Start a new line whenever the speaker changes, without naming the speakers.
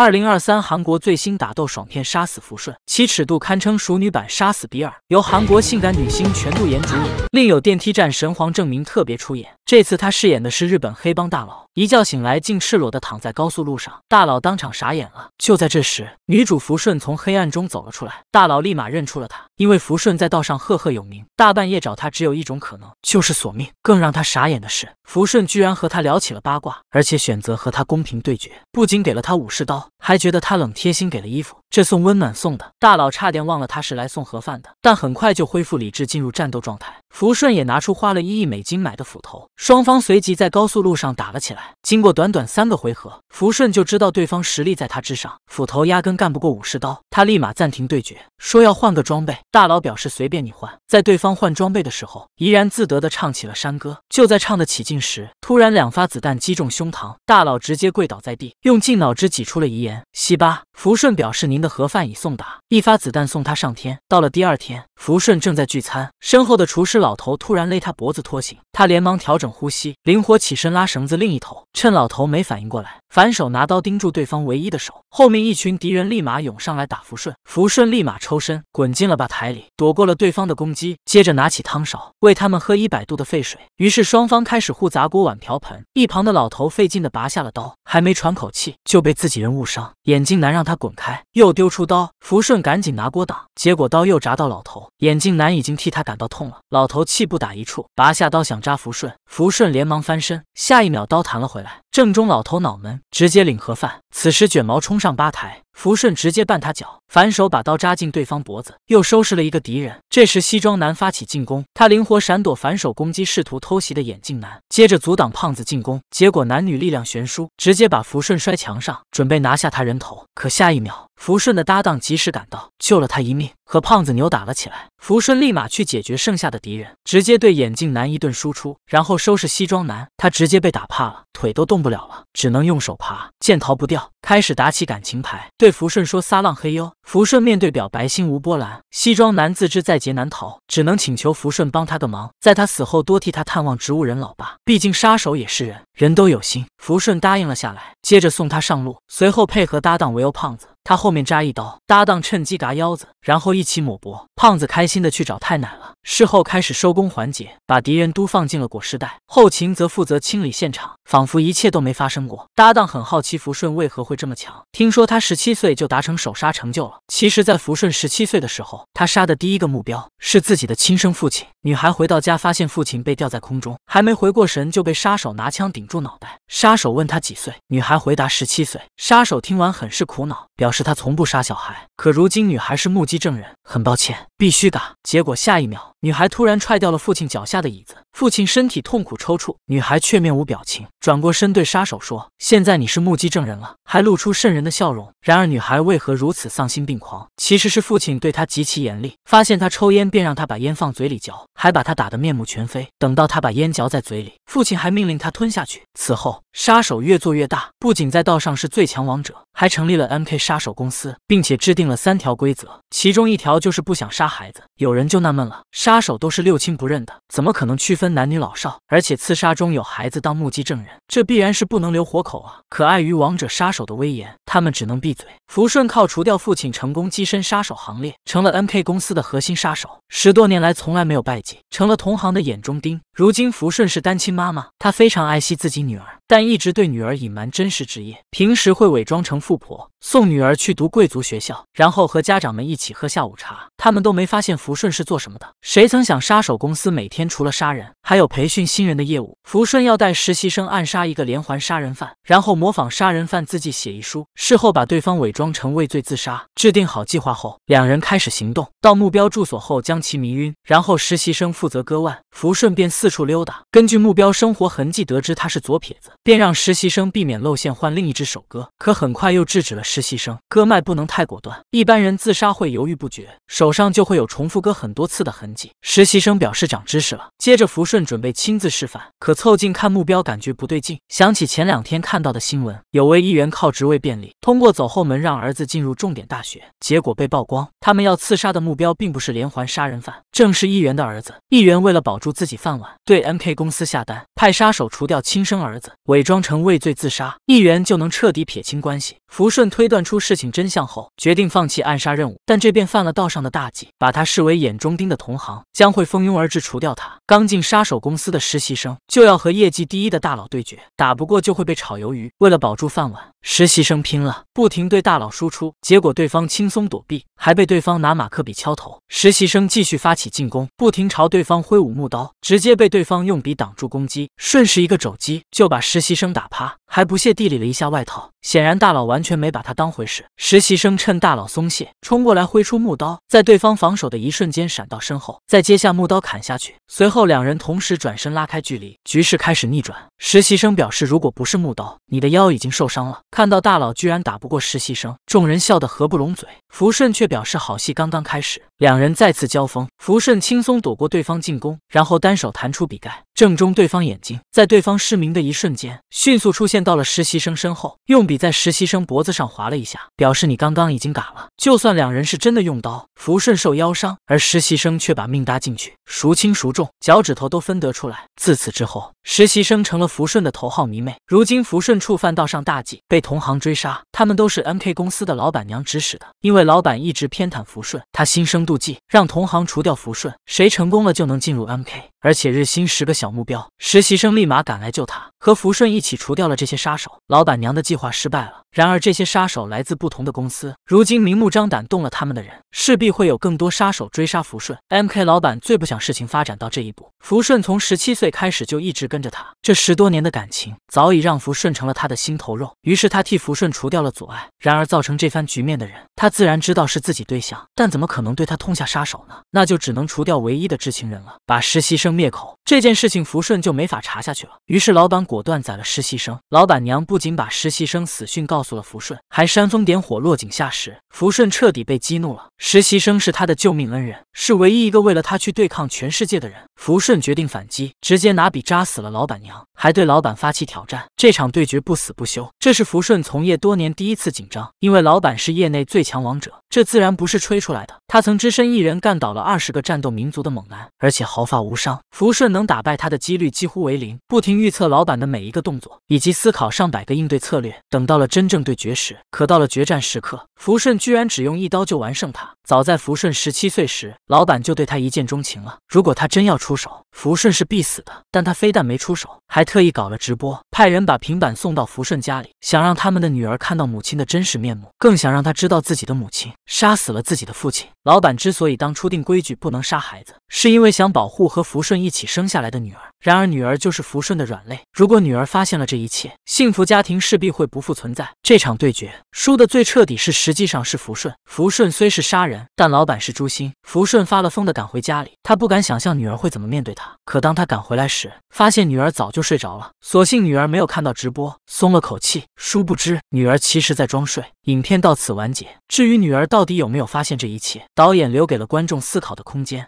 二零二三韩国最新打斗爽片《杀死福顺》，其尺度堪称熟女版《杀死比尔》，由韩国性感女星全度妍主演，另有电梯战神皇正明特别出演。这次他饰演的是日本黑帮大佬。一觉醒来，竟赤裸的躺在高速路上，大佬当场傻眼了。就在这时，女主福顺从黑暗中走了出来，大佬立马认出了她，因为福顺在道上赫赫有名，大半夜找她只有一种可能，就是索命。更让他傻眼的是，福顺居然和他聊起了八卦，而且选择和他公平对决，不仅给了他武士刀，还觉得他冷贴心，给了衣服。这送温暖送的大佬差点忘了他是来送盒饭的，但很快就恢复理智，进入战斗状态。福顺也拿出花了一亿美金买的斧头，双方随即在高速路上打了起来。经过短短三个回合，福顺就知道对方实力在他之上，斧头压根干不过武士刀，他立马暂停对决，说要换个装备。大佬表示随便你换。在对方换装备的时候，怡然自得地唱起了山歌。就在唱得起劲时，突然，两发子弹击中胸膛，大佬直接跪倒在地，用尽脑汁挤出了遗言。西巴福顺表示：“您的盒饭已送达。”一发子弹送他上天。到了第二天。福顺正在聚餐，身后的厨师老头突然勒他脖子拖行，他连忙调整呼吸，灵活起身拉绳子另一头，趁老头没反应过来，反手拿刀盯住对方唯一的手。后面一群敌人立马涌上来打福顺，福顺立马抽身滚进了吧台里，躲过了对方的攻击，接着拿起汤勺为他们喝一百度的沸水。于是双方开始互砸锅碗瓢盆。一旁的老头费劲的拔下了刀，还没喘口气就被自己人误伤。眼镜男让他滚开，又丢出刀，福顺赶紧拿锅挡，结果刀又砸到老头。眼镜男已经替他感到痛了，老头气不打一处，拔下刀想扎福顺，福顺连忙翻身，下一秒刀弹了回来，正中老头脑门，直接领盒饭。此时卷毛冲上吧台。福顺直接绊他脚，反手把刀扎进对方脖子，又收拾了一个敌人。这时，西装男发起进攻，他灵活闪躲，反手攻击试图偷袭的眼镜男，接着阻挡胖子进攻。结果男女力量悬殊，直接把福顺摔墙上，准备拿下他人头。可下一秒，福顺的搭档及时赶到，救了他一命，和胖子扭打了起来。福顺立马去解决剩下的敌人，直接对眼镜男一顿输出，然后收拾西装男。他直接被打怕了，腿都动不了了，只能用手爬。见逃不掉，开始打起感情牌，对福顺说撒浪嘿哟。福顺面对表白心无波澜。西装男自知在劫难逃，只能请求福顺帮他个忙，在他死后多替他探望植物人老爸，毕竟杀手也是人，人都有心。福顺答应了下来，接着送他上路，随后配合搭档唯欧胖子。他后面扎一刀，搭档趁机嘎腰子，然后一起抹脖。胖子开心的去找太奶了。事后开始收工环节，把敌人都放进了裹尸袋。后勤则负责清理现场，仿佛一切都没发生过。搭档很好奇福顺为何会这么强，听说他十七岁就达成首杀成就了。其实，在福顺十七岁的时候，他杀的第一个目标是自己的亲生父亲。女孩回到家，发现父亲被吊在空中，还没回过神就被杀手拿枪顶住脑袋。杀手问他几岁，女孩回答十七岁。杀手听完很是苦恼。表示他从不杀小孩。可如今女孩是目击证人，很抱歉，必须打。结果下一秒，女孩突然踹掉了父亲脚下的椅子，父亲身体痛苦抽搐，女孩却面无表情，转过身对杀手说：“现在你是目击证人了。”还露出瘆人的笑容。然而女孩为何如此丧心病狂？其实是父亲对她极其严厉，发现她抽烟便让她把烟放嘴里嚼，还把她打得面目全非。等到她把烟嚼在嘴里，父亲还命令她吞下去。此后，杀手越做越大，不仅在道上是最强王者，还成立了 M.K 杀手公司，并且制定了。了三条规则，其中一条就是不想杀孩子。有人就纳闷了，杀手都是六亲不认的，怎么可能区分男女老少？而且刺杀中有孩子当目击证人，这必然是不能留活口啊！可碍于王者杀手的威严，他们只能闭嘴。福顺靠除掉父亲，成功跻身杀手行列，成了 NK 公司的核心杀手。十多年来，从来没有败绩，成了同行的眼中钉。如今福顺是单亲妈妈，她非常爱惜自己女儿。但一直对女儿隐瞒真实职业，平时会伪装成富婆送女儿去读贵族学校，然后和家长们一起喝下午茶。他们都没发现福顺是做什么的。谁曾想，杀手公司每天除了杀人，还有培训新人的业务。福顺要带实习生暗杀一个连环杀人犯，然后模仿杀人犯自己写遗书，事后把对方伪装成畏罪自杀。制定好计划后，两人开始行动。到目标住所后，将其迷晕，然后实习生负责割腕，福顺便四处溜达。根据目标生活痕迹，得知他是左撇子。便让实习生避免露馅，换另一只手割。可很快又制止了实习生，割脉不能太果断。一般人自杀会犹豫不决，手上就会有重复割很多次的痕迹。实习生表示长知识了。接着福顺准备亲自示范，可凑近看目标，感觉不对劲。想起前两天看到的新闻，有位议员靠职位便利，通过走后门让儿子进入重点大学，结果被曝光。他们要刺杀的目标并不是连环杀人犯，正是议员的儿子。议员为了保住自己饭碗，对 M k 公司下单派杀手除掉亲生儿子，伪装成畏罪自杀，议员就能彻底撇清关系。福顺推断出事情真相后，决定放弃暗杀任务，但这便犯了道上的大忌，把他视为眼中钉的同行将会蜂拥而至除掉他。刚进杀手公司的实习生就要和业绩第一的大佬对决，打不过就会被炒鱿鱼。为了保住饭碗，实习生拼了，不停对大佬输出，结果对方轻松躲避，还被。对方拿马克笔敲头，实习生继续发起进攻，不停朝对方挥舞木刀，直接被对方用笔挡住攻击，顺势一个肘击就把实习生打趴，还不屑地理了一下外套，显然大佬完全没把他当回事。实习生趁大佬松懈，冲过来挥出木刀，在对方防守的一瞬间闪到身后，再接下木刀砍下去。随后两人同时转身拉开距离，局势开始逆转。实习生表示：“如果不是木刀，你的腰已经受伤了。”看到大佬居然打不过实习生，众人笑得合不拢嘴。福顺却表示：“好戏刚刚开始。”两人再次交锋，福顺轻松躲过对方进攻，然后单手弹出笔盖，正中对方眼睛。在对方失明的一瞬间，迅速出现到了实习生身后，用笔在实习生脖子上划了一下，表示你刚刚已经嘎了。就算两人是真的用刀，福顺受腰伤，而实习生却把命搭进去，孰轻孰重，脚趾头都分得出来。自此之后。实习生成了福顺的头号迷妹，如今福顺触犯道上大忌，被同行追杀。他们都是 m k 公司的老板娘指使的，因为老板一直偏袒福顺，他心生妒忌，让同行除掉福顺。谁成功了就能进入 m k 而且日薪十个小目标。实习生立马赶来救他，和福顺一起除掉了这些杀手。老板娘的计划失败了，然而这些杀手来自不同的公司，如今明目张胆动了他们的人，势必会有更多杀手追杀福顺。m k 老板最不想事情发展到这一步。福顺从十七岁开始就一直。跟着他这十多年的感情，早已让福顺成了他的心头肉。于是他替福顺除掉了阻碍。然而造成这番局面的人，他自然知道是自己对象，但怎么可能对他痛下杀手呢？那就只能除掉唯一的知情人了，把实习生灭口。这件事情福顺就没法查下去了。于是老板果断宰了实习生。老板娘不仅把实习生死讯告诉了福顺，还煽风点火，落井下石。福顺彻底被激怒了。实习生是他的救命恩人，是唯一一个为了他去对抗全世界的人。福顺决定反击，直接拿笔扎死。了老板娘还对老板发起挑战，这场对决不死不休。这是福顺从业多年第一次紧张，因为老板是业内最强王者，这自然不是吹出来的。他曾只身一人干倒了二十个战斗民族的猛男，而且毫发无伤。福顺能打败他的几率几乎为零。不停预测老板的每一个动作，以及思考上百个应对策略。等到了真正对决时，可到了决战时刻，福顺居然只用一刀就完胜他。早在福顺十七岁时，老板就对他一见钟情了。如果他真要出手，福顺是必死的。但他非但没出手，还特意搞了直播，派人把平板送到福顺家里，想让他们的女儿看到母亲的真实面目，更想让他知道自己的母亲杀死了自己的父亲。老板之所以当初定规矩不能杀孩子。是因为想保护和福顺一起生下来的女儿，然而女儿就是福顺的软肋。如果女儿发现了这一切，幸福家庭势必会不复存在。这场对决输的最彻底是，实际上是福顺。福顺虽是杀人，但老板是诛心。福顺发了疯的赶回家里，他不敢想象女儿会怎么面对他。可当他赶回来时，发现女儿早就睡着了。所幸女儿没有看到直播，松了口气。殊不知女儿其实在装睡。影片到此完结。至于女儿到底有没有发现这一切，导演留给了观众思考的空间。